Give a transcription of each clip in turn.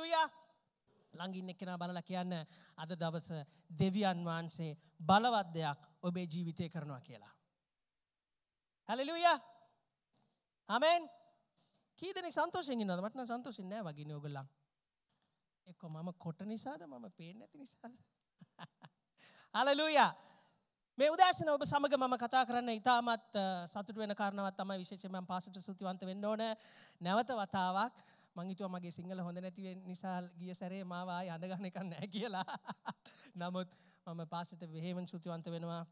හැලලුයා ලඟින්න එක්කෙන බලලා කියන්න අද දවස දෙවියන් වහන්සේ බලවත් දෙයක් ඔබේ ජීවිතය කරනවා කියලා. හැලලුයා අමෙන් කීදෙනෙක් සන්තෝෂයෙන් ඉන්නවද මට නම් සන්තෝෂින් නෑ වගේනේ ඔයගොල්ලන්. එක්ක මම කොට නිසාද මම පේන්නේ නැති නිසාද? හැලලුයා මේ උදෑසන ඔබ සමග මම කතා කරන්න ඉතාමත් සතුට වෙන කාරණාවක් තමයි විශේෂයෙන්ම පාසට සුතිවන්ත වෙන්න ඕන නැවත වතාවක් මං හිතුවා මගේ සිංහල හොඳ නැති වෙන නිසා ගිය සැරේ මාව ආයෙ අඳ ගන්න එක නැහැ කියලා. නමුත් මම පාස්ටර් වෙහෙමන් සුතිවන්ත වෙනවා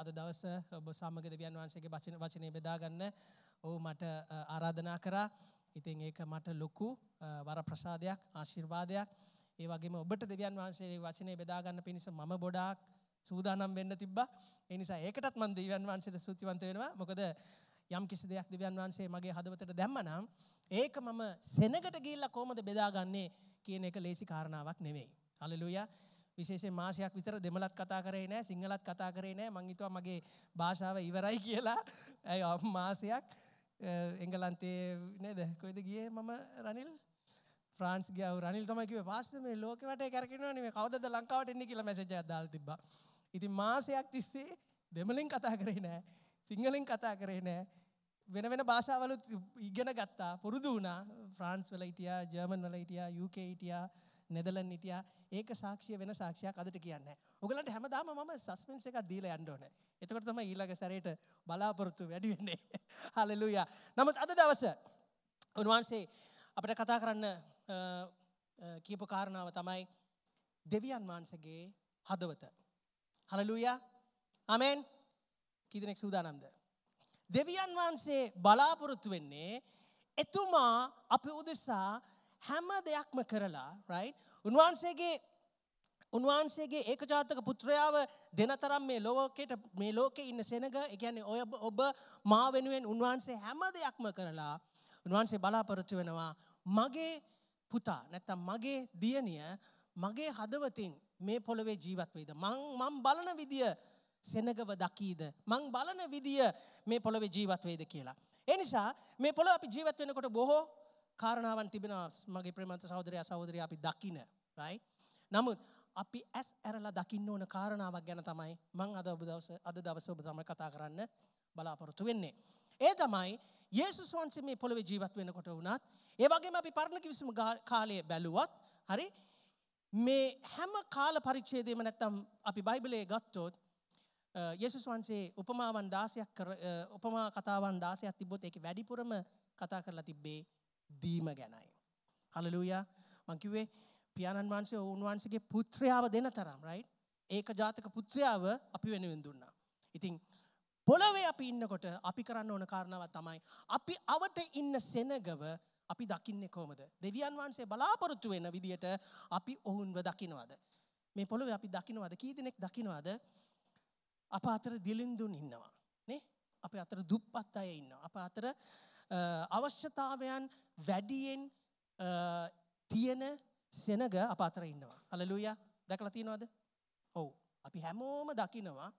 අද දවස ඔබ සමග දෙවියන් වහන්සේගේ වචන වචනේ බෙදා ගන්න. ඔව් මට ආරාධනා කරා. ඉතින් ඒක මට ලොකු වර ප්‍රසාදයක් ආශිර්වාදයක්. ඒ වගේම ඔබට දෙවියන් වහන්සේගේ වචනේ බෙදා ගන්න පිණිස මම ගොඩාක් සූදානම් වෙන්න තිබ්බා. ඒ නිසා ඒකටත් මම දෙවියන් වහන්සේට ස්තුතිවන්ත වෙනවා. මොකද යම් කිසි දෙයක් දෙවියන් වහන්සේ මගේ හදවතට දැම්මනම් ඒක මම සෙනගට ගිහිල්ලා කොහොමද බෙදාගන්නේ කියන එක ලේසි කාරණාවක් නෙවෙයි. හලෙලූයා. විශේෂයෙන් මාසයක් විතර දෙමළත් කතා කරේ නෑ සිංහලත් කතා කරේ නෑ මං හිතුවා මගේ භාෂාව ඉවරයි කියලා. ඇයි මාසයක් එංගලන්තේ නේද? කොහෙද ගියේ මම රනිල්? ෆ්‍රාන්ස් ගියා. රනිල් තමයි කිව්වේ පාස්ටර් මේ ලෝකෙ වටේ කරකිනවනේ මේ කවදද ලංකාවට එන්නේ කියලා මැසේජ් එකක් දාලා තිබ්බා. ඉතින් මාසයක් තිස්සේ දෙමළෙන් කතා කරේ නෑ. සිංහලෙන් කතා කරේ නෑ වෙන වෙන භාෂාවල ඉගෙන ගත්තා පුරුදු වුණා ෆ්‍රාන්ස් වල හිටියා ජර්මන් වල හිටියා UK හිටියා නෙදර්ලන්ඩ් හිටියා ඒක සාක්ෂිය වෙන සාක්ෂියක් අදට කියන්නේ ඔයගලන්ට හැමදාම මම සස්පෙන්ස් එකක් දීලා යන්න ඕනේ එතකොට තමයි ඊළඟ සැරේට බලාපොරොත්තු වැඩි වෙන්නේ හalleluya නමුත් අද දවසේ උන්වහන්සේ අපිට කතා කරන්න කියපු කාරණාව තමයි දෙවියන් වහන්සේගේ හදවත හalleluya ආමෙන් කීදෙනෙක් සූදානම්ද. දෙවියන් වහන්සේ බලාපොරොත්තු වෙන්නේ එතුමා අපි උදෙසා හැම දෙයක්ම කරලා රයි උන්වහන්සේගේ උන්වහන්සේගේ ඒකජාතක පුත්‍රයාව දෙන තරම් මේ ලෝකෙට මේ ලෝකෙ ඉන්න සෙනග එකන්නේ ඔය ඔබ මා වෙනුවෙන් උන්වහන්සේ හැම දෙයක්ම කරලා උන්වහන්සේ බලාපොරොත්තු වෙනවා මගේ පුතා නැත්තම් මගේ දියණිය මගේ හදවතින් මේ පොළොවේ ජීවත් වෙයිද මං මං බලන විදිය සෙනගව දකීද. මං බලන විදිය මේ පොළොවේ ජීවත් වේද කියලා. එනිසා මේ පොළොව අපි ජීවත් වෙනකොට බොහෝ කාරණාවන් තිබෙනවා මගේ ප්‍රේමන්ත සහෝදරයා සහෝදරිය අපි දකින. right? නමුත් අපි ඇස් ඇරලා දකින්න ඕන කාරණාවක් ගැන තමයි මං අද ඔබ දවස අද දවසේ ඔබ තමයි කතා කරන්න බලාපොරොත්තු වෙන්නේ. ඒ තමයි යේසුස් වහන්සේ මේ පොළොවේ ජීවත් වෙනකොට වුණත් ඒ වගේම අපි පරණ කිවිසුම කාලයේ බැලුවත් හරි මේ හැම කාල පරිච්ඡේදයේම නැත්තම් අපි බයිබලයේ ගත්තොත් යේසුස් වහන්සේ උපමාවන් 16ක් කර උපමා කතාවන් 16ක් තිබ්බොත් ඒකේ වැඩිපුරම කතා කරලා තිබ්බේ දීම ගැනයි. හලෙලූයා. මං කිව්වේ පියාණන් වහන්සේ උන්වහන්සේගේ පුත්‍රයාව දෙන තරම් රයිට්? ඒක ජාතක පුත්‍රයාව අපි වෙනුවෙන් දුන්නා. ඉතින් පොළවේ අපි ඉන්නකොට අපි කරන්න ඕන කාරණාව තමයි අපි අවට ඉන්න සෙනගව අපි දකින්නේ කොහොමද? දෙවියන් වහන්සේ බලාපොරොත්තු වෙන විදියට අපි ඔවුන්ව දකින්නවද? මේ පොළවේ අපි දකින්නවද? කී දෙනෙක් දකින්නවද? අප අතර දිලින්දුන් ඉන්නවා. නේ? අප අතර දුප්පත් අය ඉන්නවා. අප අතර අවශ්‍යතාවයන් වැඩියෙන් තියෙන සෙනග අප අතර ඉන්නවා. හලෙලූයා. දැකලා තියෙනවද? ඔව්. අපි හැමෝම දකිනවා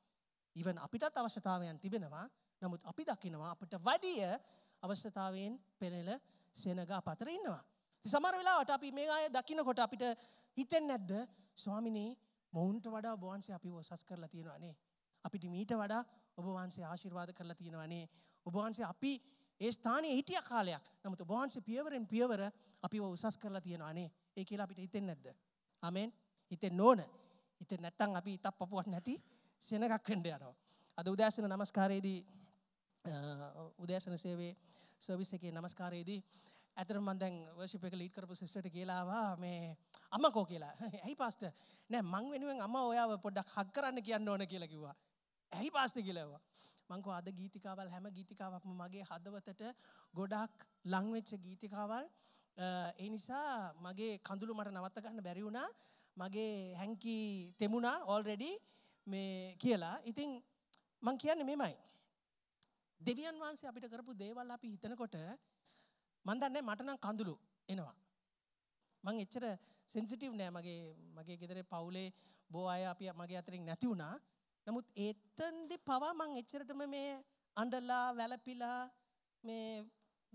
ඉවන් අපිටත් අවශ්‍යතාවයන් තිබෙනවා. නමුත් අපි දකිනවා අපිට වැඩිය අවශ්‍යතාවයෙන් පෙරෙල සෙනග අප අතර ඉන්නවා. සමහර වෙලාවට අපි මේ අය දකින්නකොට අපිට හිතෙන්නේ නැද්ද? ස්වාමිනේ මොවුන්ට වඩා බෝන්සේ අපිව උසස් කරලා තියෙනවා නේ. අපිට මීට වඩා ඔබවහන්සේ ආශිර්වාද කරලා තියෙනවනේ ඔබවහන්සේ අපි ඒ ස්ථානයේ හිටිය කාලයක් නමුත් ඔබවහන්සේ පියවරෙන් පියවර අපිව උසස් කරලා තියෙනවනේ ඒ කියලා අපිට හිතෙන්නේ නැද්ද ආමෙන් හිතෙන්න ඕන හිතෙන්නේ නැත්නම් අපි ඉතත් පපුවක් නැති සෙනගක් වෙන්න යනවා අද උදෑසන නමස්කාරයේදී උදෑසන සේවයේ සර්විස් එකේ නමස්කාරයේදී ඇතරම මම දැන් වර්ෂිප් එක ලීඩ් කරපු සිස්ටර්ට කියලා ආවා මේ අම්මකෝ කියලා. ඇයි පාස්ටර්? නෑ මං වෙනුවෙන් අම්මා ඔයාව පොඩ්ඩක් හග් කරන්න කියන්න ඕන කියලා කිව්වා. ඇහි පාස්ට කියලවා මංකෝ අද ගීතිකාවල් හැම ගීතිකාවක්ම මගේ හදවතට ගොඩක් ලංවෙච්ච ගීතිකාවල් ඒ නිසා මගේ කඳුළු මට නවත්ත ගන්න බැරි වුණා මගේ හැංකි තෙමුණා ඕල්රෙඩි මේ කියලා ඉතින් මං කියන්න මෙමයි දෙවියන් වහන්සේ අපිට කරපු දේවල් අපි හිතනකොට මන් දන්නේ මට නම් කඳුළු එනවා මං එච්චර සෙන්සිටිව් නෑ මගේ මගේ ගෙදරේ පවුලේ බෝ අය අපි මගේ අතරින් නැති වුණා නමුත් එතෙන්දි පවා මං එච්චරටම මේ අඬලා වැළපිලා මේ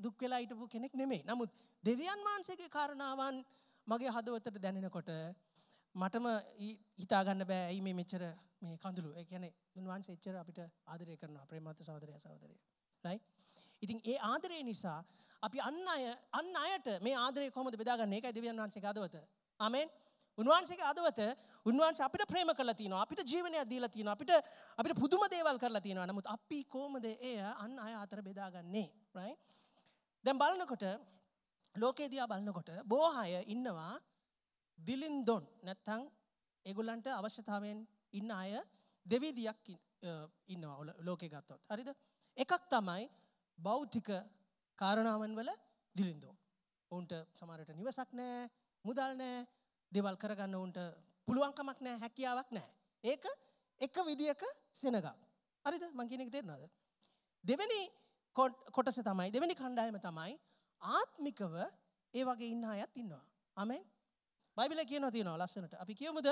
දුක් වෙලා හිටපු කෙනෙක් නෙමෙයි. නමුත් දෙවියන් වහන්සේගේ කරුණාවන් මගේ හදවතට දැනෙනකොට මටම හිතා ගන්න බෑ ඇයි මේ මෙච්චර මේ කඳුළු. ඒ කියන්නේ උන්වහන්සේ එච්චර අපිට ආදරය කරනවා ප්‍රේමවත් සහෝදරයා සහෝදරිය. right? ඉතින් ඒ ආදරය නිසා අපි අන් අය අන් අයට මේ ආදරය කොහොමද බෙදාගන්නේ? ඒකයි දෙවියන් වහන්සේගේ හදවත. ආමෙන්. උන්වහන්සේගේ අදවත උන්වහන්සේ අපිට ප්‍රේම කරලා තියෙනවා අපිට ජීවනයක් දීලා තියෙනවා අපිට අපිට පුදුම දේවල් කරලා තියෙනවා නමුත් අපි කොහොමද එය අන් අය අතර බෙදාගන්නේ right දැන් බලනකොට ලෝකේ දිහා බලනකොට බොහෝ අය ඉන්නවා දිලින්දොන් නැත්තම් ඒගොල්ලන්ට අවශ්‍යතාවයෙන් ඉන්න අය දෙවිදියක් ඉන්නවා ලෝකේ ගත්තොත් හරිද එකක් තමයි බෞද්ධික කාරණාවන් වල දිලින්දෝ ඔවුන්ට සමහරට නිවසක් නැහැ මුදල් නැහැ දේවල් කරගන්න උන්ට පුළුවන්කමක් නෑ හැකියාවක් නෑ. ඒක එක විදියක සෙනගක්. හරිද? මං කියන එක තේරෙනවද? දෙවෙනි කොටස තමයි දෙවෙනි කණ්ඩායම තමයි ආත්මිකව ඒ වගේ ඉන්න අයත් ඉන්නවා. ආමෙන්. බයිබලයේ කියනවා තියෙනවා ලස්සනට. අපි කියමුද?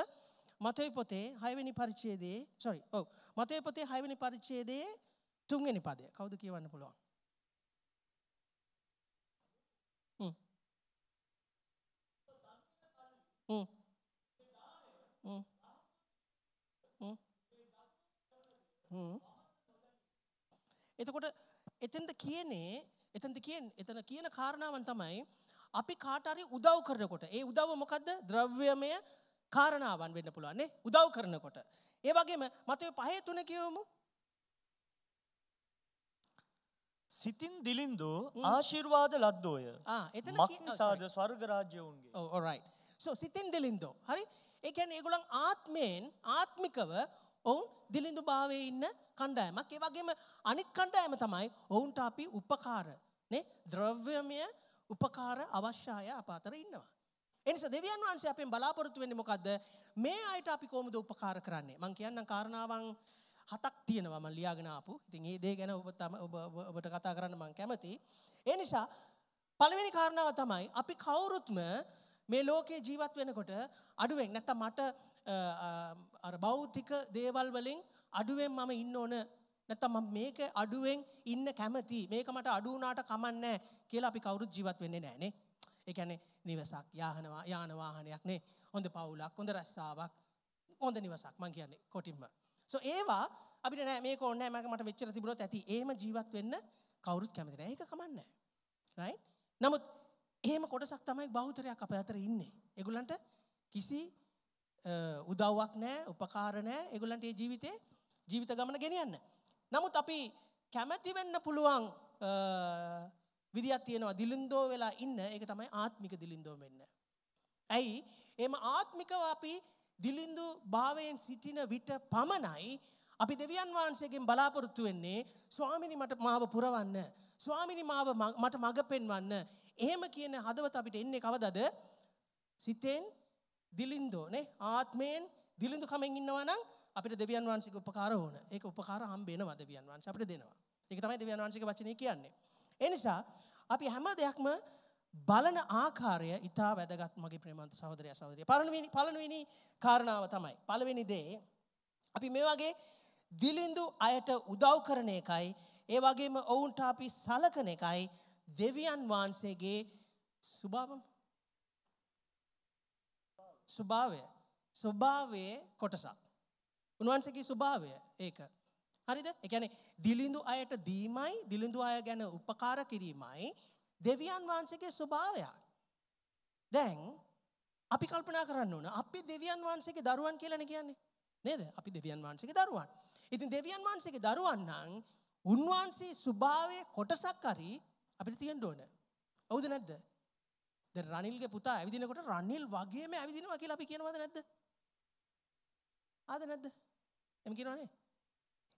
මතේ පොතේ 6 වෙනි පරිච්ඡේදයේ sorry. ඔව්. මතේ පොතේ 6 වෙනි පරිච්ඡේදයේ 3 වෙනි පදය. කවුද කියවන්න පුළුවන්? Mm. Mm. Mm. Mm. එතකොට එතන්ට කියනේ එතන්ට කියෙන් එතන කියන කාරණාවන් තමයි අපි කාටරි උදව් කරනකොට ඒ උදව මොකක්ද ද්‍රව්‍යමය කාරණාවන් වෙන්න පුළුවන්නේ උදව් කරනකොට. ඒ වගේම මතය පහේ තුන කියවමු. සිතින් දිලින්දු mm. ආශිර්වාද ලද්දෝය එතන මක්නිසාද ස්වර්ගරාජ්‍යවුන්ගේ ඔරයි. Oh, සෝ සිතෙන් දෙලින්දෝ. හරි ඒකැන් ඒගුලන් ආත්මයෙන් ආත්මිකව ඔවුන් දිලිඳු භාවය ඉන්න කණ්ඩායමක් ඒ වගේම අනිත් කණ්ඩායම තමයි ඔවුන්ට අපි උපකාර ද්‍රව්‍යමය උපකාර අවශ්‍යාය අපාතර ඉන්නවා. එනිස දෙවියන් වහන්සේ අපෙන් බලාපොරොත්තු වෙන්නේ මොකද්ද? මේ අයට අපි කොහොමද උපකාර කරන්නේ? මම කියන්නම් කාරණාවන් හතක් තියෙනවා මම ලියාගෙන ආපු. ඉතින් මේ දේ ගැන ඔබ ඔබ ඔබට කතා කරන්න මම කැමතියි. ඒ නිසා පළවෙනි කාරණාව තමයි අපි කවුරුත්ම මේ ලෝකේ ජීවත් වෙනකොට අඩුවෙන් නැත්තම් මට අර භෞතික දේවල් වලින් අඩුවෙන් මම ඉන්න ඕන නැත්තම් මම මේක අඩුවෙන් ඉන්න කැමති මේක මට අඩු වුණාට කමන්නේ කියලා අපි කවුරුත් ජීවත් වෙන්නේ නැහනේ. ඒ කියන්නේ නිවසක් යාහනවා යාන වාහනයක් නේ. හොඳ පවුලක් හොඳ රැස්සාවක් හොඳ නිවසක් මං කියන්නේ කොටින්ම. සෝ ඒවා අපිට නෑ මේක ඕනේ නෑ මට මෙච්චර තිබුණොත් ඇති. එහෙම ජීවත් වෙන්න කවුරුත් කැමති නෑ. ඒක කමන්නේ නෑ. නමුත් එහෙම කොටසක් තමයි බෞතරයක් අප අතර ඉන්නේ. ඒගොල්ලන්ට කිසි උදව්වක් නැහැ, උපකාර නැහැ. ඒගොල්ලන්ට මේ ජීවිතේ ජීවිත ගමන ගෙනියන්න. නමුත් අපි කැමැති වෙන්න පුළුවන් විදියක් තියෙනවා දිලින්දෝ වෙලා ඉන්න. ඒක තමයි ආත්මික දිලින්දෝ වෙන්න. ඇයි? එහෙම ආත්මිකව අපි දිලින්දු භාවයෙන් සිටින විට පමණයි අපි දෙවියන් වහන්සේගෙන් බලාපොරොත්තු වෙන්නේ ස්වාමිනී මට මාව පුරවන්න ස්වාමිනී මාව මට මඟ පෙන්වන්න එහෙම කියන හදවත අපිට එන්නේ කවදද? සිතෙන් දිලින්දෝනේ ආත්මයෙන් දිලින්දු කමෙන් ඉන්නවා නම් අපිට දෙවියන් වහන්සේගේ උපකාර ඕන. ඒක උපකාර හම්බෙනවා දෙවියන් වහන්සේ අපිට දෙනවා. ඒක තමයි දෙවියන් වහන්සේගේ වචනේ කියන්නේ. ඒ නිසා අපි හැම දෙයක්ම බලන ආකාරය ඉතා වැදගත් මගේ ප්‍රේමන්ත සහෝදරයා සහෝදරිය. පළවෙනි පළවෙනි කාරණාව තමයි. පළවෙනි දේ අපි මේ වගේ දිලින්දු අයට උදව් කරන එකයි ඒ වගේම ඔවුන්ට අපි සලකන එකයි දෙවියන් වහන්සේගේ ස්වභාවම ස්වභාවය ස්වභාවයේ කොටසක්. උන්වහන්සේගේ ස්වභාවය ඒක. හරිද? ඒ කියන්නේ දිලිඳු අයට දීමයි දිලිඳු අය ගැන උපකාර කිරීමයි දෙවියන් වහන්සේගේ ස්වභාවය. දැන් අපි කල්පනා කරන්න ඕන අපි දෙවියන් වහන්සේගේ දරුවන් කියලානේ කියන්නේ. නේද? අපි දෙවියන් වහන්සේගේ දරුවන්. ඉතින් දෙවියන් වහන්සේගේ දරුවන් නම් උන්වහන්සේ ස්වභාවයේ කොටසක් හරි අපිට තියෙන්න ඕන. ඔව්ද නැද්ද? දැන් රනිල්ගේ පුතා ඇවිදිනකොට රනිල් වගේම ඇවිදිනවා කියලා අපි කියනවද නැද්ද? ආද නැද්ද? එම් කියනවනේ.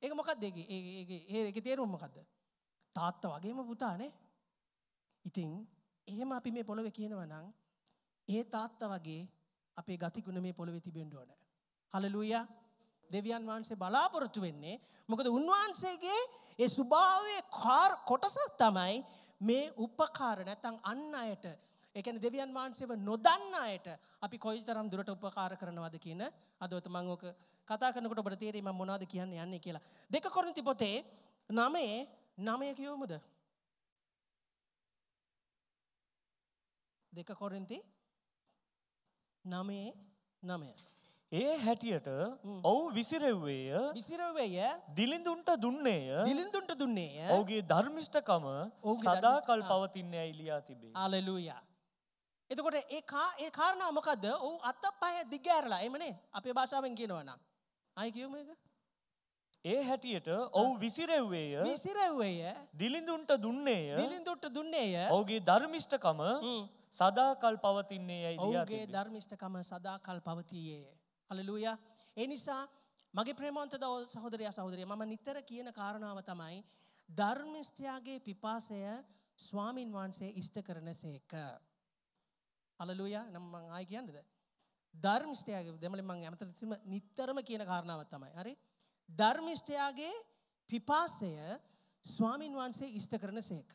ඒක මොකක්ද ඒකේ? ඒකේ ඒකේ තේරුම මොකද්ද? තාත්තා වගේම පුතානේ. ඉතින් එහෙම අපි මේ පොළවේ කියනවා නම් ඒ තාත්තා වගේ අපේ ගතිගුණ මේ පොළවේ තිබෙන්න ඕන. හලෙලූයා. දෙවියන් වහන්සේ බලාපොරොත්තු වෙන්නේ මොකද උන්වහන්සේගේ ඒ ස්වභාවයේ කාර් කොටසක් තමයි මේ උපකාර නැත්තං අන්න අයට එකන දෙවියන් වහන්සේව නොදන්න අයට අපි කොයි තරම් දුරට උපකාර කරනවද කියන අදෝත මංෝක කතා කනකට ඔබට තේරීම මොනාද කියන්න යන්නේ කියලා. දෙක කොරනති පොතේ නමේ නමය කියවමුද. දෙක කොරින්ති නමේ නමය. ඒ හැටියට ඔවු විසිරෙව්වේය විසිරවේය දිලිඳුන්ට දුන්නේය දිලිඳුන්ට දුන්නේය ඔහුගේ ධර්මිෂ්ඨකම සදාකල් පවතින්නේ ඇයිලියා තිබේ. ආලෙලූයා. එතකොට ඒ ඒ කාරණා මොකද ඔහු අත්ත පය දිගෑරලා එමනේ අපේ භාෂාවෙන් කියනවනම්. අය කියමු එක? ඒ හැටියට ඔහු විසිරෙව්වේය විසිරෙව්වේය දිලිඳුන්ට දුන්නේය දිලිඳුන්ට දුන්නේය ඔහුගේ ධර්මිෂ්ඨකම සදාකල් පවතින්නේ ඇයිලියා තිබේ. ඔහුගේ ධර්මිෂ්ඨකම සදාකල් පවතියේය. අලලූයා. ඒ නිසා මගේ ප්‍රේමන්ත දව සහෝදරයා සහෝදරය මම නිතර කියන කාරණාව තමයි ධර්මිෂ්ඨයාගේ පිපාසය ස්වාමින් වහන්සේ ඉෂ්ට කරන සේක. අලලූයා නම් මං ආයි කියන්නද? ධර්මිෂ්ඨයාගේ දෙමළෙන් මං අමතරසිම නිතරම කියන කාරණාව තමයි. හරි? ධර්මිෂ්ඨයාගේ පිපාසය ස්වාමින් වහන්සේ ඉෂ්ට කරන සේක.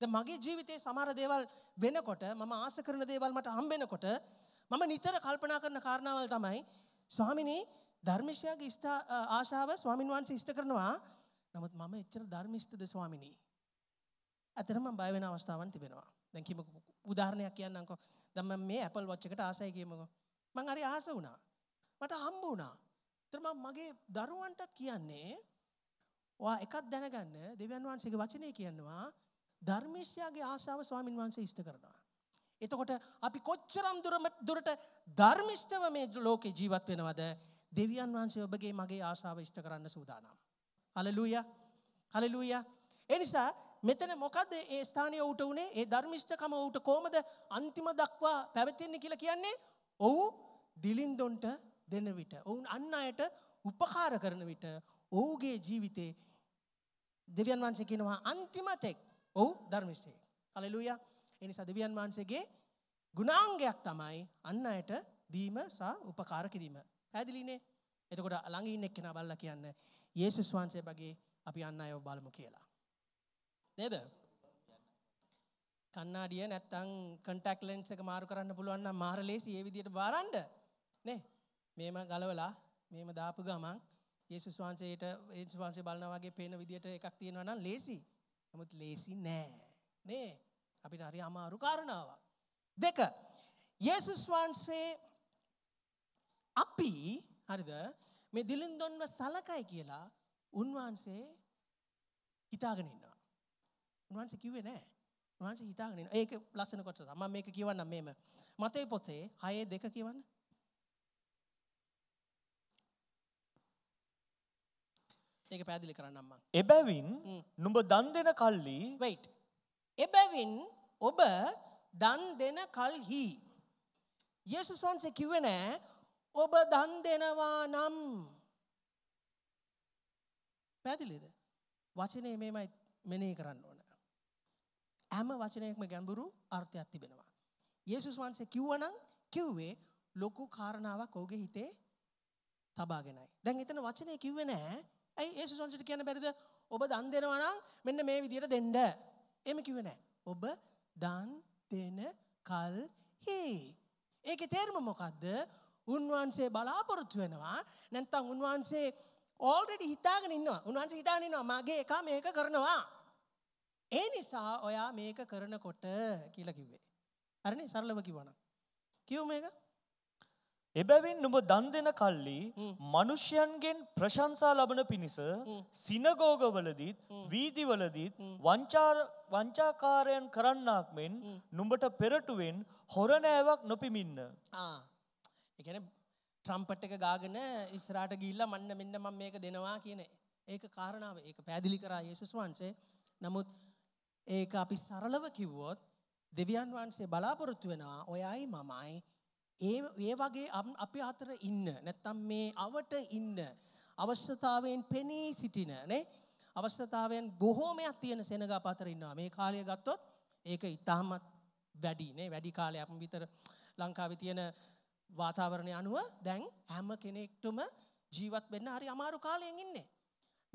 ද මගේ ජීවිතේ සමහර දේවල් වෙනකොට මම ආස කරන දේවල් මට හම්බෙනකොට මම නිතර කල්පනා කරන කාරණාවල් තමයි ස්වාමිනේ ධර්මශයාගේ ඉෂ්ට ආශාව ස්වාමින් වහන්සේ ඉෂ්ට කරනවා. නමුත් මම එච්චර ධර්මිෂ්ඨද ස්වාමිනේ. ඇතරම බය වෙන අවස්ථාවන් තිබෙනවා. දැන් කිමකෝ උදාහරණයක් කියන්නම්කෝ. දැන් මම මේ Apple Watch එකට ආසයි කියමුකෝ. මං හරි ආස වුණා. මට හම්බ වුණා. ඒතර මම මගේ දරුවන්ටත් කියන්නේ ඔයා එකක් දැනගන්න දෙවියන් වහන්සේගේ වචනේ කියනවා ධර්මේශයාගේ ආශාව ස්වාමින් වහන්සේ ඉෂ්ට කරනවා. එතකොට අපි කොච්චරම් දුරට ධර්මිෂ්ඨව මේ ලෝකෙ ජීවත් වෙනවද දෙවියන් වහන්සේ ඔබගේ මගේ ආශාව ඉෂ්ට කරන්න සූදානම්. හලලූය හලලූය එනිසා මෙතන මොකද ඒ ස්ථානය ඔවුට වනේ ඒ ධර්මිෂ්ඨකම ඔවුට කෝමද අන්තිම දක්වා පැවතින්නේ කියලා කියන්නේ ඔවු දිලින්දොන්ට දෙන විට ඔවුන් අන්න අයට උපකාර කරන විට ඔහුගේ ජීවිතේ දෙවියන් වහන්සේ කියනවා අන්තිමතෙක් ඔහු ධර්මිෂ්ඨයෙක්. හලලූයා එනිසා දෙවියන් වහන්සේගේ ගුණාංගයක් තමයි අන්න අයට දීම සහ උපකාර කිරීම. පැහැදිලිනේ? එතකොට ළඟ ඉන්න එක්කෙනා බලලා කියන්න යේසුස් වහන්සේ බගේ අපි අන්න අයව බලමු කියලා. නේද? කන්නාඩිය නැත්තම් කන්ටැක්ට් ලෙන්ස් එක මාරු කරන්න පුළුවන් නම් මාර ලේසි ඒ විදිහට බාරන්න. නේ? මේම ගලවලා මේම දාපු ගමන් යේසුස් වහන්සේට යේසුස් වහන්සේ බලනා වගේ පේන විදිහට එකක් තියෙනවා නම් ලේසි. නමුත් ලේසි නෑ. නේ? අපිට හරි අමාරු කාරණාවක්. දෙක යේසුස් වහන්සේ අපි හරිද මේ දිලින්දොන්ව සලකයි කියලා උන්වහන්සේ හිතාගෙන ඉන්නවා. උන්වහන්සේ කිව්වේ නෑ. උන්වහන්සේ හිතාගෙන ඉන්නවා. ඒක ලස්සන කොටස. මම මේක කියවන්නම් මේම. මතේ පොතේ 6:2 කියවන්න. ඒක පැහැදිලි කරන්නම් මම. එබැවින් නුඹ දන් දෙන කල්ලි wait. එබැවින් ඔබ දන් දෙන කල්හි. යේසුස් වහන්සේ කිව්වේ නෑ ඔබ දන් දෙනවා නම් පැහැදිලිද? වචනේ මේමයි මෙනෙහි කරන්න ඕන. හැම වචනයකම ගැඹුරු අර්ථයක් තිබෙනවා. යේසුස් වහන්සේ කිව්වනම් කිව්වේ ලොකු කාරණාවක් ඔහුගේ හිතේ තබාගෙනයි. දැන් එතන වචනේ කිව්වේ නෑ. ඇයි යේසුස් වහන්සේට කියන්න බැරිද? ඔබ දන් දෙනවා නම් මෙන්න මේ විදියට දෙන්න. එහෙම කිව්වේ නෑ. ඔබ දන් දෙන කල්හි. ඒකේ තේරුම මොකද්ද? උන්වහන්සේ බලාපොරොත්තු වෙනවා නැත්නම් උන්වහන්සේ ඕල්රෙඩි හිතාගෙන ඉන්නවා. උන්වහන්සේ හිතාගෙන ඉන්නවා මගේ එක මේක කරනවා. ඒ නිසා ඔයා මේක කරනකොට කියලා කිව්වේ. හරිනේ සරලව කිව්වනම්. කිව්ව මේක එබැවින් නුඹ දන් දෙන කල්ලි මනුෂ්‍යයන්ගෙන් ප්‍රශංසා ලබන පිණිස සිනගෝගවලදීත් වීදිවලදීත් වංචාකාරයන් කරන්නාක් මෙන් නුඹට පෙරටුවෙන් හොරනෑවක් නොපිමින්න. එකන ට්‍රම්පට් එක ගාගෙන ඉස්රාට ගිල්ල මන්න මෙන්න මම මේක දෙනවා කියන ඒක කාරණාව ඒක පැදිලි කරා යේසුස් වහන්සේ නමුත් ඒක අපි සරලව කිව්වොත් දෙවියන් වහන්සේ බලාපොරොත්තු වෙනවා ඔයයි මමයි ඒ ඒ වගේ අපි අතර ඉන්න නැත්තම් මේ අවට ඉන්න අවශ්‍යතාවයෙන් පෙනී සිටින නේ අවශ්‍යතාවයන් බොහෝමයක් තියෙන සෙනග අතර ඉන්නවා මේ කාලය ගත්තොත් ඒක ඉතාමත් වැඩි නේ වැඩි කාලයක් විතර ලංකාවේ තියෙන වාතාවරණය අනුව දැන් හැම කෙනෙක්ටම ජීවත් වෙන්න හරි අමාරු කාලයෙන් ඉන්නේ.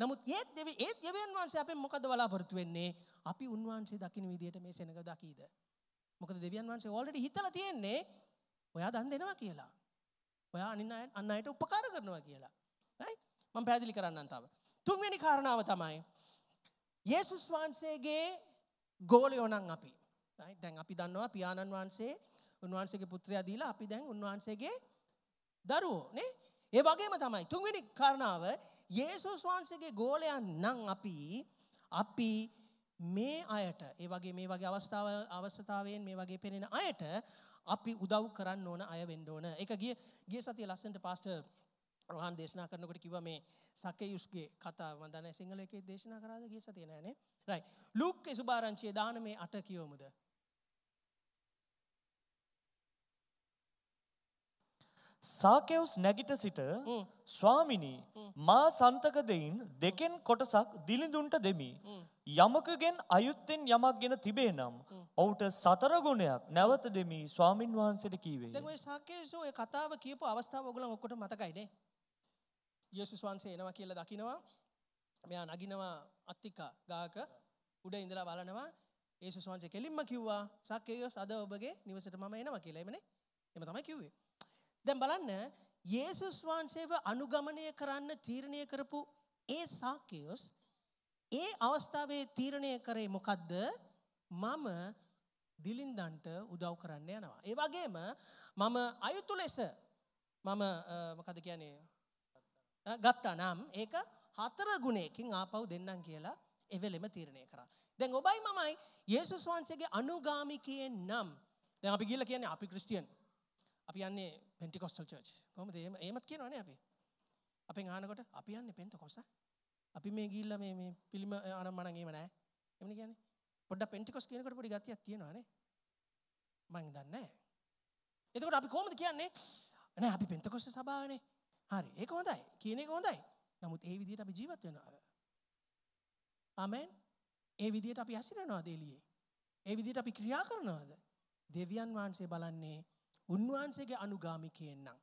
නමුත් ඒත් දෙවි ඒත් දෙවියන් වහන්සේ අපෙන් මොකද බලාපොරොත්තු වෙන්නේ? අපි උන්වහන්සේ දකින්න විදිහට මේ සෙනග දකීද? මොකද දෙවියන් වහන්සේ ඔල්රෙඩි හිතලා තියෙන්නේ ඔයා දන් දෙනවා කියලා. ඔයා අනින්න අන්න අයට උපකාර කරනවා කියලා. right? මම පැහැදිලි කරන්නම් තව. තුන්වෙනි කාරණාව තමයි යේසුස් වහන්සේගේ ගෝලයෝ නම් අපි. right? දැන් අපි දන්නවා පියාණන් වහන්සේ උන්වහන්සේගේ පුත්‍රයා දීලා අපි දැන් උන්වහන්සේගේ දරුවෝ නේ? ඒ වගේම තමයි තුන්වෙනි කාරණාව යේසුස් වහන්සේගේ ගෝලයන් නම් අපි අපි මේ අයට ඒ වගේ මේ වගේ අවස්ථාව අවස්ථාවෙන් මේ වගේ පෙනෙන අයට අපි උදව් කරන්න ඕන අය වෙන්න ඕන. ඒක ගිය ගිය සතිය ලස්සනට පාස්ටර් රෝහන් දේශනා කරනකොට කිව්වා මේ සකේයුස්ගේ කතාව මම දන්නේ සිංහල එකේ දේශනා කරාද ගිය සතිය නෑනේ. රයිට්. ලූක් 18 දානමේ 8 කියවමුද? සාකෙවුස් නැගිට සිට ස්වාමිනී මා සන්තක දෙයින් දෙකෙන් කොටසක් දිලිඳුන්ට දෙමි. යමකගෙන් අයුත්තෙන් යමක් ගෙන තිබේ නම් ඔවුට සතර ගුණයක් නැවත දෙමි ස්වාමින් වහන්සට කීවේ. දැන් ඔය සාකේෂෝ ඔය කතාව කියපු අවස්ථාව ඔයගොල්ලෝ ඔක්කොට මතකයිනේ. යේසුස් වහන්සේ එනවා කියලා දකිනවා. මෙයා නගිනවා අත්තික ගාක උඩ ඉඳලා බලනවා. යේසුස් වහන්සේ කෙලින්ම කිව්වා සාකේයෝ අද ඔබගේ නිවසට මම එනවා කියලා එමනේ. එම තමයි කිව්වේ. දැන් බලන්න යේසුස් වහන්සේව අනුගමනය කරන්න තීරණය කරපු ඒ සාකේයෝස් ඒ අවස්ථාවේ තීරණය කරේ මොකද්ද? මම දිලින්දන්ට උදව් කරන්න යනවා. ඒ වගේම මම අයුතු ලෙස මම මොකද කියන්නේ? ගත්තා නම් ඒක හතර ගුණයකින් ආපහු දෙන්නම් කියලා එවෙලෙම තීරණය කරා. දැන් ඔබයි මමයි යේසුස් වහන්සේගේ අනුගාමිකයන් නම් දැන් අපි ගිහලා කියන්නේ අපි ක්‍රිස්තියන්. අපි යන්නේ පෙන්ටිකොස්ටල් චර්ච්. කොහොමද එහෙම? එහෙමත් කියනවනේ අපි. අපෙන් අහනකොට අපි යන්නේ පෙන්තකොස්ත. අපි මේ ගිල්ල මේ පිළිම අනම් මනගේම නෑ එමනි ගැන පොඩ පෙන්ටිකොස් කියනකට පොඩි ගතියක් තියෙනවානේ මං දන්න එතකොට අපි කෝමද කියන්නේ න අපි පෙන්තකොස්ස සභාවනේ හරි ඒක හොඳයි කියනෙ හොඳයි නමුත් ඒ විදිට අපි ජීවත් වෙනවා අමෙන් ඒ විදියට අපි හසිරනවා දේලියේ ඒ විදිට අපි ක්‍රියා කරනවාද දෙවියන් වහන්සේ බලන්නේ උන්වහන්සේගේ අනුගාමිකයෙන්නම්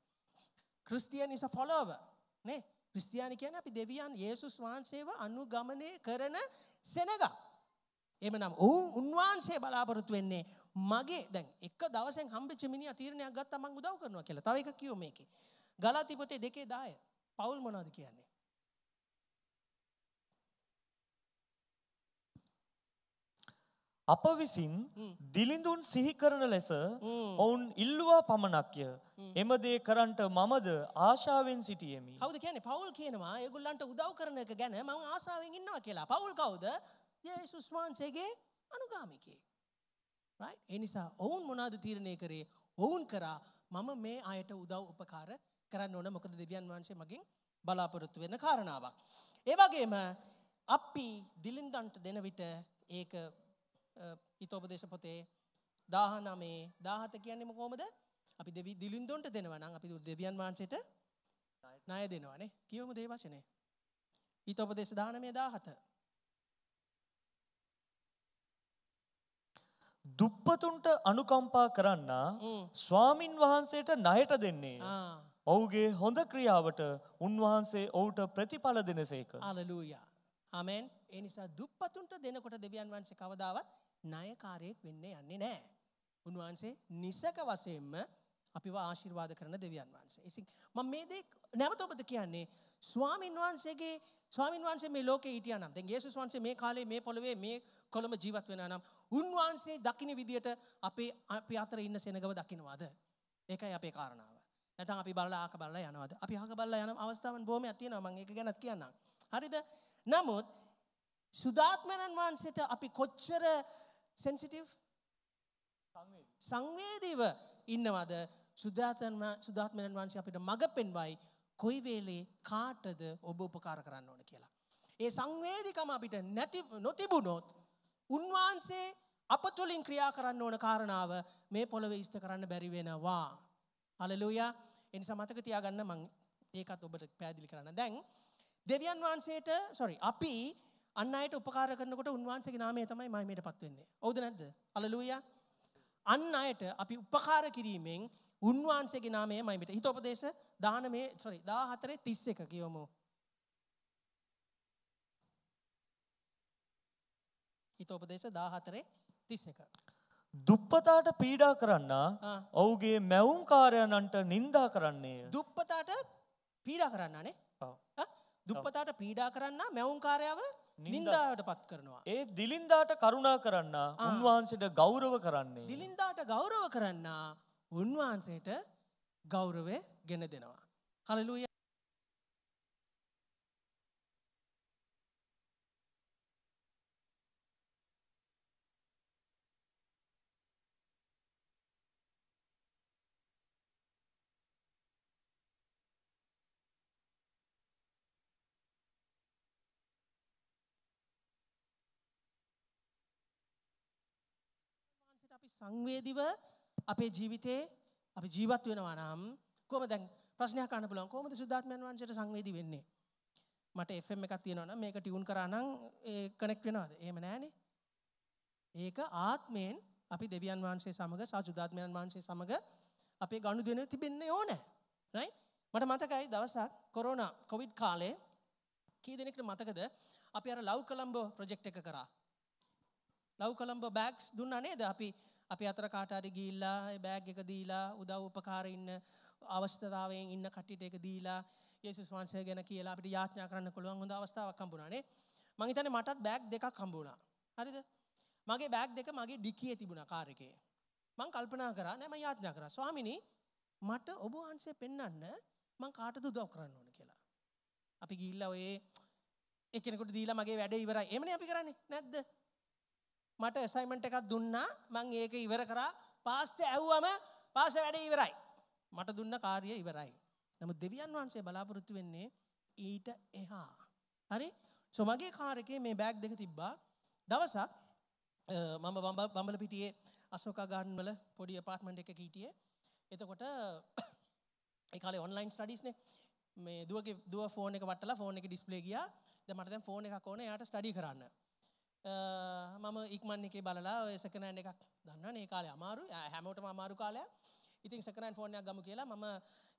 ක්‍රිස්තියන් ඉස ෆොලෝව නේ ක්‍රිස්තියානි කියන්නේ අපි දෙවියන් යේසුස් වහන්සේව අනුගමනය කරන සෙනග. එමනම් ඔවුන් උන්වහන්සේ බලාපොරොත්තු වෙන්නේ මගේ දැන් එක දවසෙන් හම්බෙච්ච මිනිහා තීරණයක් ගත්තා මං උදව් කරනවා කියලා. තව එකක් කිව්ව මේකේ. ගලාති පොතේ 2:10. පවුල් මොනවද කියන්නේ? අප විසින් දිලිඳුන් සිහිකරන ලෙස ඔවුන් ඉල්ලවා පමණක්ය එමදේ කරන්ට මමද ආශාවෙන් සිටියමි හවද කියන පවල් කියනවා ඒගුල්ලන්ට උදව් කරන එක ගැන ම ආසාාවෙන් ඉන්නවා කියලා පවුල් කවුද යේසුස් වහන්සේගේ අනුගාමිකේ එනිසා ඔවුන් මොනාද තීරණය කරේ ඔවුන් කරා මම මේ අයට උදව් උපකාර කරන්න ඕන මොකද දෙවියන් වහන්සේ මගින් බලාපොරොත්තු වෙන කාරණාවක්. ඒවගේම අපි දිලින්දන්ට දෙන විට ඒක හිතෝපදේශ පොතේ 19 17 කියන්නේ කොහොමද? අපි දෙවි දිලින්දොන්ට දෙනවා නම් අපි දෙවියන් වහන්සේට ණය දෙනවානේ. කියවමු දේ වචනේ. හිතෝපදේශ 19 17 දුප්පතුන්ට අනුකම්පා කරන්න ස්වාමින් වහන්සේට ණයට දෙන්නේ. ඔවුගේ හොඳ ක්‍රියාවට උන්වහන්සේ ඔවුට ප්‍රතිඵල දෙනසේක. හalleluya. ආමෙන්. ඒ නිසා දුප්පතුන්ට දෙනකොට දෙවියන් වහන්සේ කවදාවත් ණයකාරයෙක් වෙන්න යන්නේ නැහැ. උන්වහන්සේ නිසක වශයෙන්ම අපිව ආශිර්වාද කරන දෙවියන් වහන්සේ. ඉතින් මම මේ දේ නැවත ඔබට කියන්නේ ස්වාමින් වහන්සේගේ ස්වාමින් වහන්සේ මේ ලෝකේ හිටියා නම් දැන් යේසුස් වහන්සේ මේ කාලේ මේ පොළවේ මේ කොළඹ ජීවත් වෙනා නම් උන්වහන්සේ දකින්න විදියට අපේ අපි අතර ඉන්න සෙනගව දකින්නවාද? ඒකයි අපේ කාරණාව. නැත්නම් අපි බලලා ආක බලලා යනවාද? අපි ආක බලලා යන අවස්ථාවන් බොහොමයක් තියෙනවා මම ඒක ගැනත් කියන්නම්. හරිද? නමුත් සුදාත්මනන් වහන්සේට අපි කොච්චර සැන්සිටව් සංවේදීව ඉන්නවද සුදාතන්ම සුදාත්මයන් වහන්සේ අපිට මඟ පෙන්වයි කොයි වේලේ කාටද ඔබ උපකාර කරන්න ඕන කියලා. ඒ සංවේදිකම අපිට නැති නොතිබුණොත් උන්වහන්සේ අප තුළින් ක්‍රියා කරන්න ඕන කාරණාව මේ පොළොවේ ඉෂ්ට කරන්න බැරි වෙනවා. හලෙලූයා. ඒ නිසා මතක තියාගන්න මම ඒකත් ඔබට පැහැදිලි කරන්න. දැන් දෙවියන් වහන්සේට sorry අපි අන්න අයට උපකාර කරනකොට උන්වහන්සේගේ නාමය තමයි මම මේට පත් වෙන්නේ. හවුද නැද්ද? හalleluya. අන්න අයට අපි උපකාර කිරීමෙන් උන්වහන්සේගේ නාමය මම මේට. හිතෝපදේශ දානමේ sorry 14:31 කියවමු. හිතෝපදේශ 14:31. දුප්පතාට පීඩා කරන්න ඔවුගේ මැවුම් කාරයනන්ට නින්දා කරන්නේ. දුප්පතාට පීඩා කරන්නනේ. ඔව්. දුප්පතාට පීඩා කරන්න මැවුන්කාරයාව නින්දාවට පත් කරනවා. ඒ දිලින්දාට කරුණා කරන්න උන්වහන්සට ගෞරව කරන්නේ. දිලින්දාට ගෞරව කරන්න උන්වහන්සේට ගෞරවය ගෙන දෙනවා. හලලුය සංවේදිව අපේ ජීවිතේ අපි ජීවත් වෙනවා නම් කොහොමද දැන් ප්‍රශ්නයක් අහන්න පුළුවන් කොහොමද සුද්ධාත්මයන් වහන්සේට සංවේදී වෙන්නේ මට FM එකක් තියෙනවා නම් මේක ටියුන් කරා නම් ඒ කනෙක්ට් වෙනවද එහෙම නැහනේ ඒක ආත්මයෙන් අපි දෙවියන් වහන්සේ සමග සාසුදාත්මයන් වහන්සේ සමග අපේ ගනුදෙනු තිබෙන්නේ ඕනේ රයිට් මට මතකයි දවසක් කොරෝනා කොවිඩ් කාලේ කී දෙනෙක්ට මතකද අපි අර ලව් කොලම්බෝ ප්‍රොජෙක්ට් එක කරා ලව් කොලම්බෝ බෑග්ස් දුන්නා නේද අපි අපි අතර කාටාරි ගිල්ලා බෑග් එක දීලා උදව් උපකාර ඉන්න අවස්ථතාවයෙන් ඉන්න කට්ටිට එක දීලා ඒසුස් වන්සය ගැන කියලා අපිට යාඥා කරන්න පුළුවන් හොඳ අවස්ථාවක් හම්බුණානේ මං හිතන්නේ මටත් බෑග් දෙකක් හම්බුණා හරිද මගේ බෑග් දෙක මගේ ඩිකියේ තිබුණා කාර් එකේ මං කල්පනා කරා නෑ මම යාඥා කරා ස්වාමිනී මට ඔබ වහන්සේ පෙන්වන්න මං කාටද උදව් කරන්න ඕන කියලා අපි ගිහිල්ලා ඔය එක්කෙනෙකුට දීලා මගේ වැඩේ ඉවරයි එමනේ අපි කරන්නේ නැද්ද මට ඇසයිමෙන්ට් එකක් දුන්නා මං ඒක ඉවර කරා පාස්ට ඇව්වම පාස වැඩ ඉවරයි. මට දුන්න කාර්ය ඉවරයි. නමුත් දෙවියන් වහන්සේ බලාපොරොත්තු වෙන්නේ ඊට එහා. හරි සොමගේ කාරකේ මේ බෑග් දෙක තිබ්බා දවසක් මම බම්බල පිටියේ අස්ෝකා ගාන්වල පොඩි පාර්ට්මන්ට් එක කීටියේ එතකොට එකකාලේ ඔන්ලයින් ස්ටඩිස්නේ මේ දුවගේ දුව ෆෝන එක වටලා ෆෝන එක ඩිස්පලේ ගියා ද මට දැන් ෆෝන එකක් ඕන යාට ස්ටඩි කරන්න මම ඉක්මන් එකේ බලලා ඔය සකනෑන් එකක් දන්න ඒ කාලේ අමාරු හැමෝට අමාරු කාලය ඉතින් සකනෑන් ෆෝර්නයක් ගම කියලා මම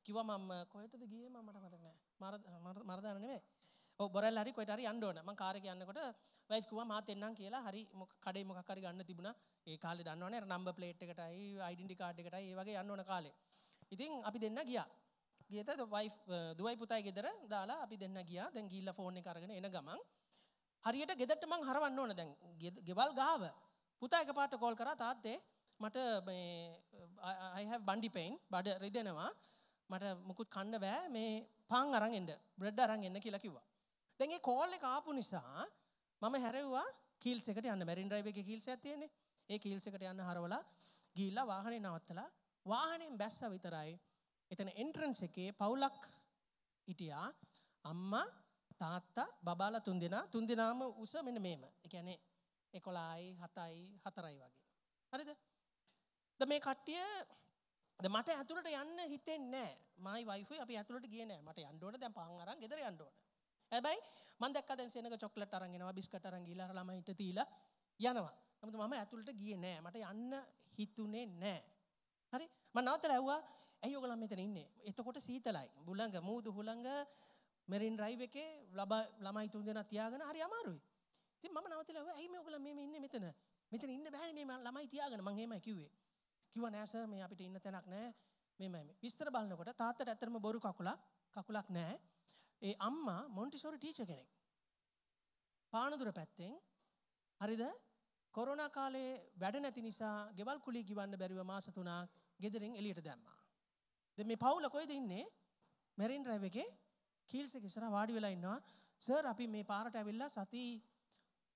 කිව මම කොයටද ගිය මට මතකනෑ මරදාන නෙවේ බොරල් හරි කොටරි අන්ඩෝන ම කාරක යන්නකොට වයිස්කුව මාත එන්නම් කියලා හරි කඩේ මොකරි ගන්න තිබුණ ඒ කාලෙ දන්නවන නම්බ ප්ලේට් එකටයි අයිඩන්ටි කාඩ් එකට ඒ වගේ අන්නවන කාලේ ඉතින් අපි දෙන්න ගියා ගේත වයි දුවයි පුතයි ගෙදර දාලා අපි දෙන්න ගියා දැන් ගිල්ල ෆෝර්න කරගෙන එන ගමන් හරියට ගෙදරට මං හරවන්න ඕන දැන් ගෙවල් ගාව පුතා එකපාරට කෝල් කරා තාත්තේ මට මේ I have බන්ඩි පේන් බඩ රිදෙනවා මට මුකුත් කන්න බෑ මේ පාන් අරන් එන්න බ්‍රෙඩ් අරන් එන්න කියලා කිව්වා. දැන් ඒ කෝල් එක ආපු නිසා මම හැරෙව්වා කීල්ස් එකට යන්න මැරින් ඩ්‍රයිව් එකේ කීල්ස් එකක් තියෙන්නේ. ඒ කීල්ස් එකට යන්න හරවලා ගිහිල්ලා වාහනේ නවත්තලා වාහනයෙන් බැස්සා විතරයි. එතන එන්ට්‍රන්ස් එකේ පවුලක් හිටියා අම්මා තාත්තා බබාලා තුන් දෙනා තුන් දෙනාම උස මෙන්න මේම. ඒ කියන්නේ 11යි 7යි 4යි වගේ. හරිද? ද මේ කට්ටිය ද මට ඇතුළට යන්න හිතෙන්නේ නැහැ. මයි වයිෆ් අපි ඇතුළට ගියේ නැහැ. මට යන්න ඕන දැන් පහන් අරන් ගෙදර යන්න ඕන. හැබැයි මම දැක්කා දැන් සෙනඟ චොක්ලට් අරන් එනවා, බිස්කට් අරන් ගිහලා ළමයින්ට දීලා යනවා. නමුත් මම ඇතුළට ගියේ නැහැ. මට යන්න හිතුනේ නැහැ. හරි? මම නැවතලා ඇහුවා ඇයි ඔයගොල්ලෝ මෙතන ඉන්නේ? එතකොට සීතලයි. බුලඟ, මූදු හුලඟ මෙරින් ඩ්‍රයිව් එකේ ළමයි තුන් දෙනා තියාගෙන හරි අමාරුයි. ඉතින් මම නවතිලා ඇයි මේ ඔයගොල්ලෝ මේ ඉන්නේ මෙතන? මෙතන ඉන්න බෑනේ මේ ළමයි තියාගෙන මං එහෙමයි කිව්වේ. කිව්වා නෑ සර් මේ අපිට ඉන්න තැනක් නෑ. මේමයි මේ. විස්තර බලනකොට තාත්තට ඇත්තටම බොරු කකුලක් කකුලක් නෑ. ඒ අම්මා මොන්ටිසෝරි ටීචර් කෙනෙක්. පානදුර පැත්තෙන් හරිද? කොරෝනා කාලේ වැඩ නැති නිසා ගෙවල් කුලී ගිවන්න බැරිව මාස 3ක් ගෙදරින් එළියට දැම්මා. දැන් මේ පවුල කොහෙද ඉන්නේ? මෙරින් ඩ්‍රයිව් එකේ කීල්ස් එක ඉස්සරහා වාඩි වෙලා ඉන්නවා සර් අපි මේ පාරට ඇවිල්ලා සති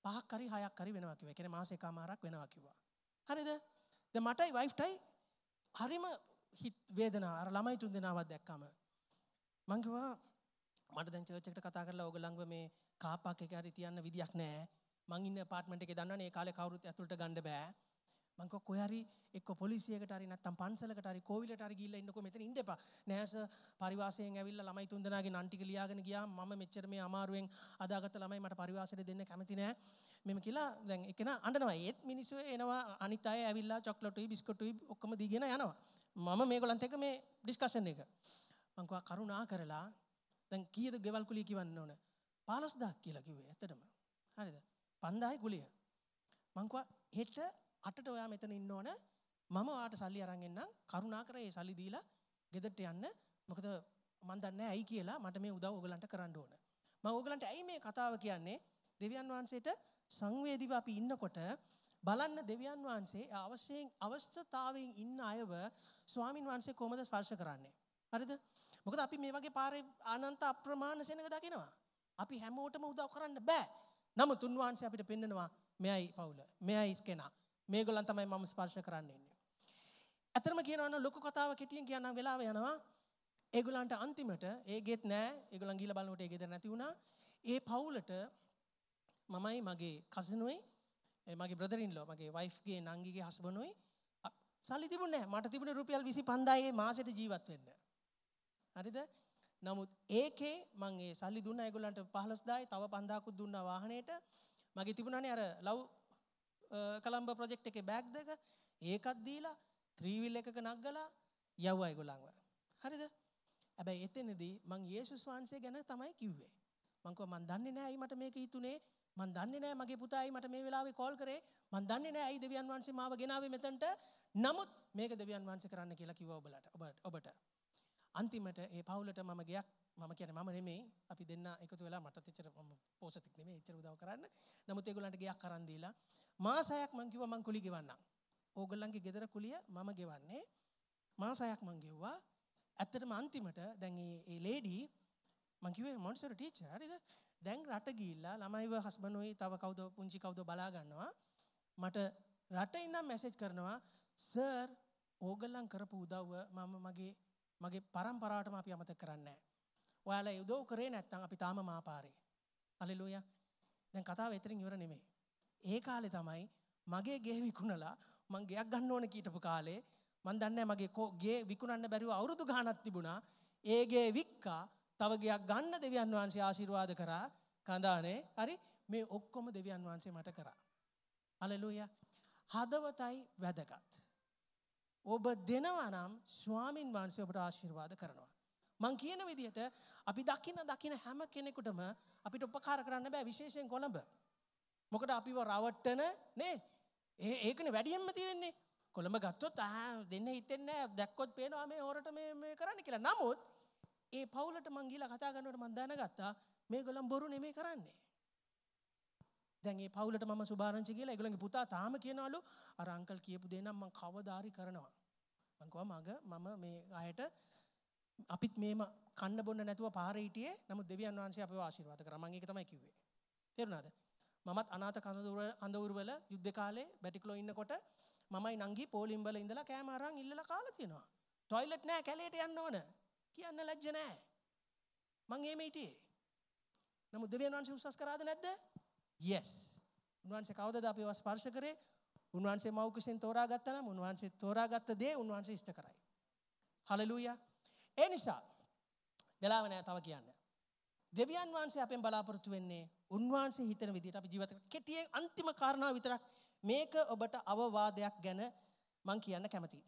පහක් හරි හයක් හරි වෙනවා කිව්වා. ඒ කියන්නේ මාස එකමාරක් වෙනවා කිව්වා. හරිද? දැන් මටයි වයිෆ්ටයි හරිම හිත් වේදනාව. අර ළමයි තුන් දෙනාවක් දැක්කම මං කිව්වා මට දැන් චර්ච් එකට කතා කරලා ඕගොල්ලන්ව මේ කාපාක් එක හරි තියන්න විදියක් නැහැ. මං ඉන්න අපාර්ට්මන්ට් එකේ දන්නවනේ ඒ කාලේ කවුරුත් ඇතුළට ගන්න බෑ. මංක කොහරි එක් පොලිසියකට හරි නැත්තම් පන්සලකට හරි කෝවිලට හරි ගිහිල්ලා ඉන්නකෝ මෙතන ඉන්න එපා. නෑස පරිවාසයෙන් ඇවිල්ලා ළමයි තුන් දෙනාගේ නන් ටික ලියාගෙන ගියා. මම මෙච්චර මේ අමාරුවෙන් අදාගත්ත ළමයි මට පරිවාසයට දෙන්න කැමති නෑ. මෙම කියලා දැන් එකන අඬනවා. ඒත් මිනිස්සු එනවා අනිත් අය ඇවිල්ලා චොක්ලට්ුයි බිස්කට්ුයි ඔක්කොම දීගෙන යනවා. මම මේගොල්ලන්ත් එක්ක මේ ඩිස්කෂන් එක. මං කිව්වා කරුණා කරලා දැන් කීයද ගෙවල් කුලිය කිවන්න ඕන? 15000ක් කියලා කිව්වේ ඇත්තටම. හරිද? 5000යි කුලිය. මං කිව්වා හෙට අටට ඔයා මෙතන ඉන්න ඕන මම ඔයාට සල්ලි අරන් එන්නම් කරුණාකර ඒ සල්ලි දීලා ගෙදරට යන්න මොකද මන් දන්නේ ඇයි කියලා මට මේ උදව් ඔයගලන්ට කරන්න ඕන මම ඔයගලන්ට ඇයි මේ කතාව කියන්නේ දෙවියන් වහන්සේට සංවේදීව අපි ඉන්නකොට බලන්න දෙවියන් වහන්සේ අවශ්‍යයෙන් අවශ්‍යතාවයෙන් ඉන්න අයව ස්වාමින් වහන්සේ කොහොමද ස්පර්ශ කරන්නේ හරිද මොකද අපි මේ වගේ පාරේ අනන්ත අප්‍රමාණ සෙනඟ දකිනවා අපි හැමෝටම උදව් කරන්න බෑ නමුත් උන්වහන්සේ අපිට පෙන්නනවා මෙයයි පවුල මෙයයි කෙනා මේගොල්ලන් තමයි මම ස්පර්ශ කරන්න ඉන්නේ. ඇතරම කියනවනම් ලොකු කතාවක් හිටියෙන් කියනනම් වෙලාව යනවා. ඒගොල්ලන්ට අන්තිමට ඒ ගෙත් නෑ. ඒගොල්ලන් ගිහිල්ලා බලනකොට ඒ ගෙදර නැති වුණා. ඒ පවුලට මමයි මගේ කසිනුයි මගේ බ්‍රදර් ඉන් ලෝ මගේ වයිෆ් ගේ නංගිගේ හස්බන්ඩුයි සල්ලි තිබුණේ නැහැ. මට තිබුණේ රුපියල් 25000 මාසෙට ජීවත් වෙන්න. හරිද? නමුත් ඒකේ මං ඒ සල්ලි දුන්නා ඒගොල්ලන්ට 15000යි තව 5000කුත් දුන්නා වාහනේට. මගේ තිබුණානේ අර ලව් කළම්බ ප්‍රොජෙක්් එක බෑග් දෙක ඒකත් දීලා ත්‍රීවිල් එකක නක්ගලා යව්වා ඒගොල්ලන්ව. හරිද? හැබැයි එතනදී මං යේසුස් වහන්සේ ගැන තමයි කිව්වේ. මං කිව්වා මං දන්නේ නැහැ මට මේක හිතුනේ. මං දන්නේ නැහැ මගේ පුතායි මට මේ වෙලාවේ කෝල් කරේ. මං දන්නේ නැහැ ඇයි දෙවියන් වහන්සේ මාව ගෙනාවේ මෙතනට. නමුත් මේක දෙවියන් වහන්සේ කරන්න කියලා කිව්වා ඔබලට. ඔබට. අන්තිමට ඒ පවුලට මම ගයක් මම කියන්නේ මම නෙමෙයි අපි දෙන්න එකතු වෙලා මට තිච්චර මම පෝසතික් නෙමෙයි එච්චර උදව් කරන්න නමුත් ඒගොල්ලන්ට ගෙයක් අරන් දීලා මාස 6ක් මං කිව්වා මං කුලි ගෙවන්නම් ඕගොල්ලන්ගේ ගෙදර කුලිය මම ගෙවන්නේ මාස 6ක් මං ගෙව්වා ඇත්තටම අන්තිමට දැන් මේ මේ ලේඩි මං කිව්වේ මොන්ස්ටර් ටීචර් හරිද දැන් රට ගිහිල්ලා ළමයිව හස්බන්ඩ් උයි තව කවුද පුංචි කවුද බලා ගන්නවා මට රට ඉඳන් මැසේජ් කරනවා සර් ඕගොල්ලන් කරපු උදව්ව මම මගේ මගේ පරම්පරාවටම අපි අමතක කරන්නේ නැහැ ඔයාලා ඒ උදව් කරේ නැත්නම් අපි තාම මාපාරේ. හalleluya. දැන් කතාව එතරින් ඉවර නෙමෙයි. ඒ කාලේ තමයි මගේ ගේ විකුණලා මං ගෙයක් ගන්න ඕන කීටපු කාලේ මන් දන්නේ මගේ ගේ විකුණන්න බැරිව අවුරුදු ගාණක් තිබුණා. ඒ ගේ වික්කා තව ගෙයක් ගන්න දෙවියන් වහන්සේ ආශිර්වාද කරා. කඳානේ හරි මේ ඔක්කොම දෙවියන් වහන්සේ මට කරා. හalleluya. හදවතයි වැදගත්. ඔබ දෙනවා නම් ස්වාමින් වහන්සේ ඔබට ආශිර්වාද කරනවා. මං කියන විදිහට අපි දකින්න දකින හැම කෙනෙකුටම අපිට උපකාර කරන්න බෑ විශේෂයෙන් කොළඹ. මොකට අපිව රවට්ටන නේ ඒ ඒකන වැඩියෙන්ම තියෙන්නේ කොළඹ ගත්තොත් දෙන්න හිතෙන්න දැක්කොත් පේනවා මේ හොරට මේ කරන්න කියලා නමුත් ඒ පවුලට මංගීල කතා කරනවට මන්දාන ගත්තා මේ ගොලම් බොරු නෙමේ කරන්නේ. දැන්ගේ පවුලට ම සුභාරංචි කියලා එකගලගේ පුතා තාම කියනලු අරංකල් කියපු දෙනම් මං කවධාරි කරනවා. මංකවා මග මම මේ අයට අපිත් මේම කන්න බොන්න නැතුව පාරේ හිටියේ. නමුත් දෙවියන් වහන්සේ අපිව ආශිර්වාද කරා. මම ඒක තමයි කිව්වේ. තේරුණාද? මමත් අනාථ කඳවුර අඳවුරු වල යුද්ධ කාලේ බැටික්ලෝ ඉන්නකොට මමයි නංගි පෝලිම් වල ඉඳලා කෑම අරන් ඉල්ලලා කාලා තියෙනවා. টয়ලට් නැහැ කැලේට යන්න ඕන. කියන්න ලැජ්ජ නැහැ. මං එහෙම හිටියේ. නමුත් දෙවියන් වහන්සේ උසස් කරාද නැද්ද? yes. උන්වහන්සේ කවදද අපිව ස්පර්ශ කරේ? උන්වහන්සේ මෞකෂෙන් තෝරාගත්තා නම් උන්වහන්සේ තෝරාගත්ත දේ උන්වහන්සේ ඉෂ්ට කරයි. හලෙලූයා ඒ නිසා වෙලාව නෑ තව කියන්න. දෙවියන් වහන්සේ අපෙන් බලාපොරොත්තු වෙන්නේ උන්වහන්සේ හිතන විදිහට අපි ජීවිත කෙටියෙන් අන්තිම කාරණාව විතරක් මේක ඔබට අවවාදයක් ගැන මං කියන්න කැමතියි.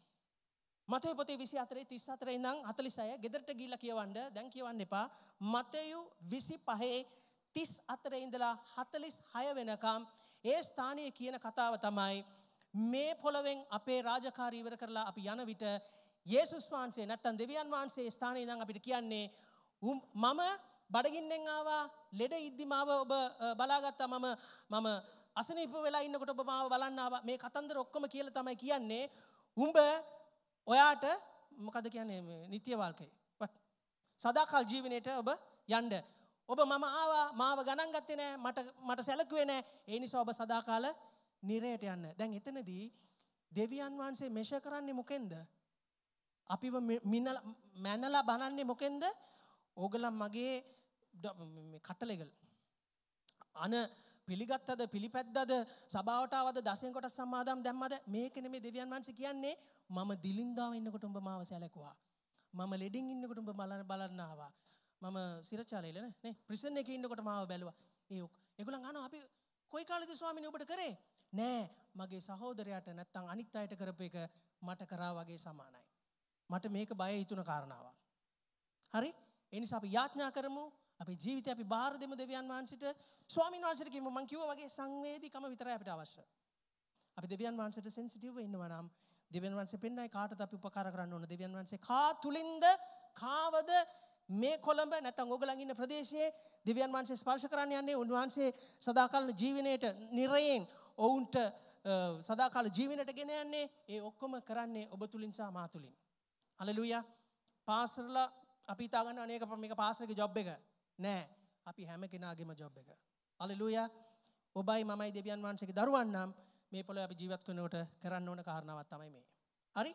මතේ පොතේ 24 34 ඉඳන් 46 ගෙදරට ගිහිල්ලා කියවන්න දැන් කියවන්න එපා. මතේයු 25 34 ඉඳලා 46 වෙනකම් ඒ ස්ථානයේ කියන කතාව තමයි මේ පොළවෙන් අපේ රාජකාරී ඉවර කරලා අපි යන විට යේසුස් වහන්සේ නැත්තම් දෙවියන් වහන්සේ ස්ථානයේ ඉඳන් අපිට කියන්නේ මම බඩගින්නෙන් ආවා ලෙඩ ඉද්දි මාව ඔබ බලාගත්තා මම මම අසනීප වෙලා ඉන්නකොට ඔබ මාව බලන්න ආවා මේ කතන්දර ඔක්කොම කියලා තමයි කියන්නේ උඹ ඔයාට මොකද කියන්නේ මේ නිත්‍ය வாழ்க்கை සදාකල් ජීවිතේට ඔබ යන්න ඔබ මම ආවා මාව ගණන් ගත්තේ නෑ මට මට සැලකුවේ නෑ ඒ නිසා ඔබ සදාකාල නිරයට යන්න දැන් එතනදී දෙවියන් වහන්සේ මෙෂ කරන්නේ මොකෙන්ද අපිව මිනල මැනලා බනන්නේ මොකෙන්ද? ඕගලන් මගේ කටලෙගල. අන පිළිගත්තද පිළිපැද්දද සභාවට ආවද දසෙන් කොටස් සමාදම් දැම්මද මේක නෙමේ දෙවියන් වහන්සේ කියන්නේ මම දිලින්දාව ඉන්නකොට උඹ මාව සැලකුවා. මම ලෙඩින් ඉන්නකොට උඹ බලන බලන්න ආවා. මම සිරචාලේල නේ ප්‍රිසන් එකේ ඉන්නකොට මාව බැලුවා. ඒ ඒගොල්ලන් අහනවා අපි කොයි කාලෙද ස්වාමීනි ඔබට කරේ? නෑ මගේ සහෝදරයාට නැත්තම් අනිත් අයට කරපු එක මට කරා වගේ සමානයි. මට මේක බය හිතුන කාරණාවක්. හරි? ඒ නිසා අපි යාඥා කරමු අපේ ජීවිතය අපි බාර දෙමු දෙවියන් වහන්සේට ස්වාමීන් වහන්සේට කියමු මං කිව්වා වගේ සංවේදීකම විතරයි අපිට අවශ්‍ය. අපි දෙවියන් වහන්සේට සෙන්සිටිව් වෙන්නවා නම් දෙවියන් වහන්සේ පෙන්නයි කාටද අපි උපකාර කරන්න ඕන දෙවියන් වහන්සේ කා තුලින්ද කාවද මේ කොළඹ නැත්නම් ඔයගලන් ඉන්න ප්‍රදේශයේ දෙවියන් වහන්සේ ස්පර්ශ කරන්න යන්නේ උන්වහන්සේ සදාකාලින ජීවිතයට නිරයෙන් ඔවුන්ට සදාකාල ජීවිතයට ගෙන යන්නේ ඒ ඔක්කොම කරන්නේ ඔබ තුලින් සහ මා තුලින්. අලලුය පාසරල අපි තාගන්න අනක මේක පාසනක ජොබ් එක නෑ අපි හැම කෙනගේම ජොබ් එක. අලලුය ඔබයි මයි දෙවියන් වහන්සේක දරුවන්නම් මේ පොළ අපි ජීවත් වනට කරන්න ඕන කාරණාවත් තමයි මේ. හරි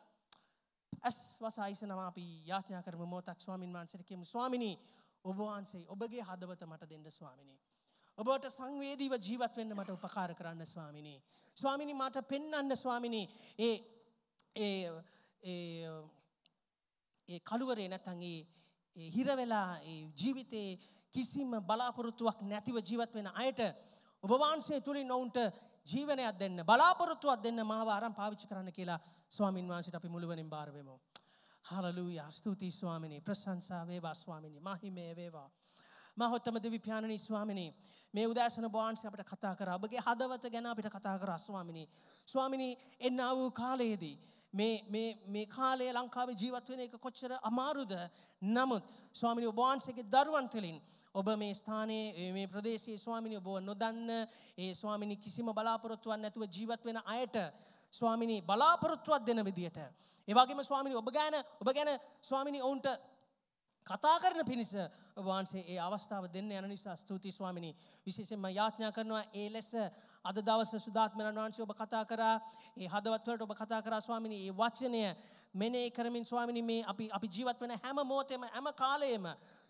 ඇස් වසයිස නම අපි යාඥා කරම මෝතක් ස්වාමින් වහන්සරකම ස්වාමිනී ඔබවහන්සේ ඔබගේ හදවත මට දෙන්න ස්වාමිනී. ඔබට සංවේදීව ජීවත් වෙන්න මට උපකාර කරන්න ස්වාමිනී. ස්වාමිනි මට පෙන්නන්න ස්වාමිනී ඒ ඒ ඒ කළුවරේ නැත්නම් ඒ හිර වෙලා ඒ ජීවිතේ කිසිම බලාපොරොත්තුවක් නැතිව ජීවත් වෙන අයට ඔබ වහන්සේ තුලින් ඔවුන්ට ජීවනයක් දෙන්න බලාපොරොත්තුවක් දෙන්න මාව අරන් පාවිච්චි කරන්න කියලා ස්වාමින් වහන්සේට අපි මුළුමනින් බාර වෙමු. හලලූයා ස්තුති ස්වාමිනේ ප්‍රශංසා වේවා ස්වාමිනේ මහිමේ වේවා. මහොත්තම දෙවිපාණනි ස්වාමිනේ මේ උදෑසන බෝන්ස් අපට කතා කර ඔබගේ හදවත ගැන අපිට කතා කර ස්වාමිනේ ස්වාමිනේ එන්නා වූ කාලයේදී මේ කාලේ ලංකාවේ ජීවත්වෙන එක කොච්චර අමාරුද නමුත් ස්වාමිනි ඔබවන්සගේ දරුවන්ටලින් ඔබ මේ ස්ථානයේ මේ ප්‍රදේශයේ ස්වාමිනි ඔබ නොදන්න ඒ ස්වාමිනි කිසිම බලාපොරොත්තුවක් නැතුව ජීවත් වෙන අයට ස්වාමිනි බලාපොරොත්තුවක් දෙන විදියට ඒ වගේම ස්වාමිනි ඔබ ගැන ඔබ ගැන ස්වාමිනි ඔවුන්ට කතා කරන පිණිස වහන්සේ ඒ අවස්ථාව දෙන්න යන නිසා ස්තුති ස්වාමිනී විශේෂයෙන්ම යාඥා කරනවා ඒ ලෙස අද දවසේ සුදාත්මයන් වහන්සේ ඔබ කතා කරා ඒ හදවත් වලට ඔබ කතා කරා ස්වාමිනී ඒ වචනය මෙනේ කරමින් ස්වාමිනී මේ අපි අපි ජීවත් වෙන හැම මොහොතේම හැම කාලයෙම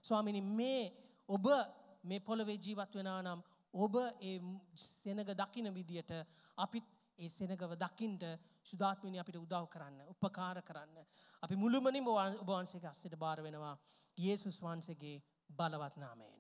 ස්වාමිනී මේ ඔබ මේ පොළවේ ජීවත් වෙනා නම් ඔබ ඒ සෙනග දකින විදියට අපිත් ඒ සෙනගව දකිින්ට සුදාත්මිනි අපිට උදව් කරන්න උපකාර කරන්න. අපි මුළුමනින් බවන්සේක අස්සට බාර වෙනවා இயேசு சுவான்சகே பலவத் நாமேன்